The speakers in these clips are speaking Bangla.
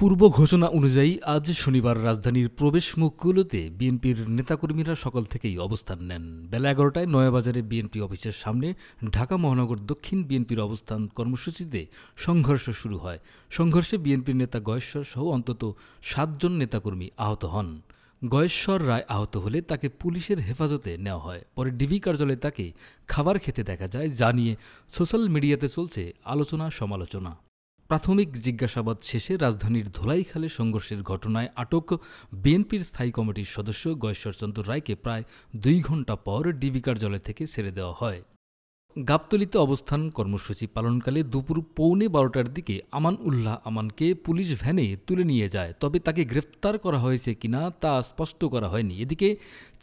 পূর্ব ঘোষণা অনুযায়ী আজ শনিবার রাজধানীর প্রবেশ মুখগুলোতে বিএনপির নেতাকর্মীরা সকল থেকেই অবস্থান নেন বেলা এগারোটায় নয়াবাজারে বিএনপি অফিসের সামনে ঢাকা মহানগর দক্ষিণ বিএনপির অবস্থান কর্মসূচিতে সংঘর্ষ শুরু হয় সংঘর্ষে বিএনপির নেতা গয়েশ্বর সহ অন্তত সাতজন নেতাকর্মী আহত হন গয়েশ্বর রায় আহত হলে তাকে পুলিশের হেফাজতে নেওয়া হয় পরে ডিবি কার্যালয়ে তাকে খাবার খেতে দেখা যায় যা নিয়ে সোশ্যাল মিডিয়াতে চলছে আলোচনা সমালোচনা প্রাথমিক জিজ্ঞাসাবাদ শেষে রাজধানীর ধোলাইখালে সংঘর্ষের ঘটনায় আটক বিএনপির স্থায়ী কমিটির সদস্য গয়েশ্বরচন্দ্র রায়কে প্রায় দুই ঘন্টা পর ডিবি কার্যালয় থেকে ছেড়ে দেওয়া হয় গাবতলিতে অবস্থান কর্মসূচি পালনকালে দুপুর পৌনে বারোটার দিকে আমান উল্লাহ আমানকে পুলিশ ভ্যানে তুলে নিয়ে যায় তবে তাকে গ্রেফতার করা হয়েছে কিনা তা স্পষ্ট করা হয়নি এদিকে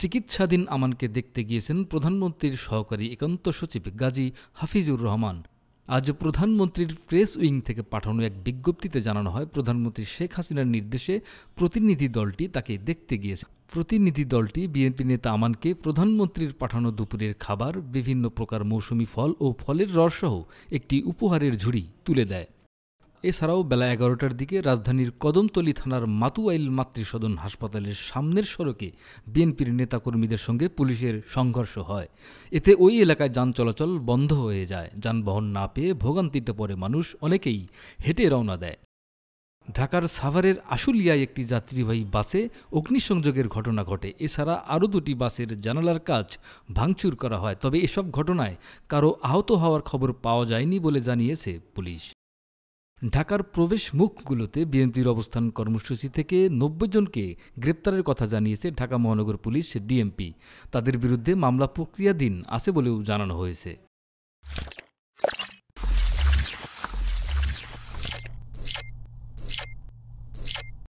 চিকিৎসাধীন আমানকে দেখতে গিয়েছেন প্রধানমন্ত্রীর সহকারী একান্ত সচিব গাজী হাফিজুর রহমান আজ প্রধানমন্ত্রীর প্রেস উইং থেকে পাঠানো এক বিজ্ঞপ্তিতে জানানো হয় প্রধানমন্ত্রী শেখ হাসিনার নির্দেশে প্রতিনিধি দলটি তাকে দেখতে গিয়েছে প্রতিনিধি দলটি বিএনপি নেতা আমানকে প্রধানমন্ত্রীর পাঠানো দুপুরের খাবার বিভিন্ন প্রকার মৌসুমি ফল ও ফলের রসসহ একটি উপহারের ঝুড়ি তুলে দেয় এছাড়াও বেলা এগারোটার দিকে রাজধানীর কদমতলী থানার মাতুয়াইল মাতৃসদন হাসপাতালের সামনের সড়কে বিএনপির নেতাকর্মীদের সঙ্গে পুলিশের সংঘর্ষ হয় এতে ওই এলাকায় যান চলাচল বন্ধ হয়ে যায় যানবাহন না পেয়ে ভোগান্তিতে পড়ে মানুষ অনেকেই হেঁটে রওনা দেয় ঢাকার সাভারের আশুলিয়ায় একটি যাত্রীবাহী বাসে অগ্নিসংযোগের ঘটনা ঘটে এছাড়া আরও দুটি বাসের জানালার কাজ ভাঙচুর করা হয় তবে এসব ঘটনায় কারো আহত হওয়ার খবর পাওয়া যায়নি বলে জানিয়েছে পুলিশ ঢাকার প্রবেশ মুখগুলোতে বিএনপির অবস্থান কর্মসূচি থেকে নব্বই জনকে গ্রেপ্তারের কথা জানিয়েছে ঢাকা মহানগর পুলিশ ডিএমপি তাদের বিরুদ্ধে মামলা প্রক্রিয়াধীন আছে বলেও জানানো হয়েছে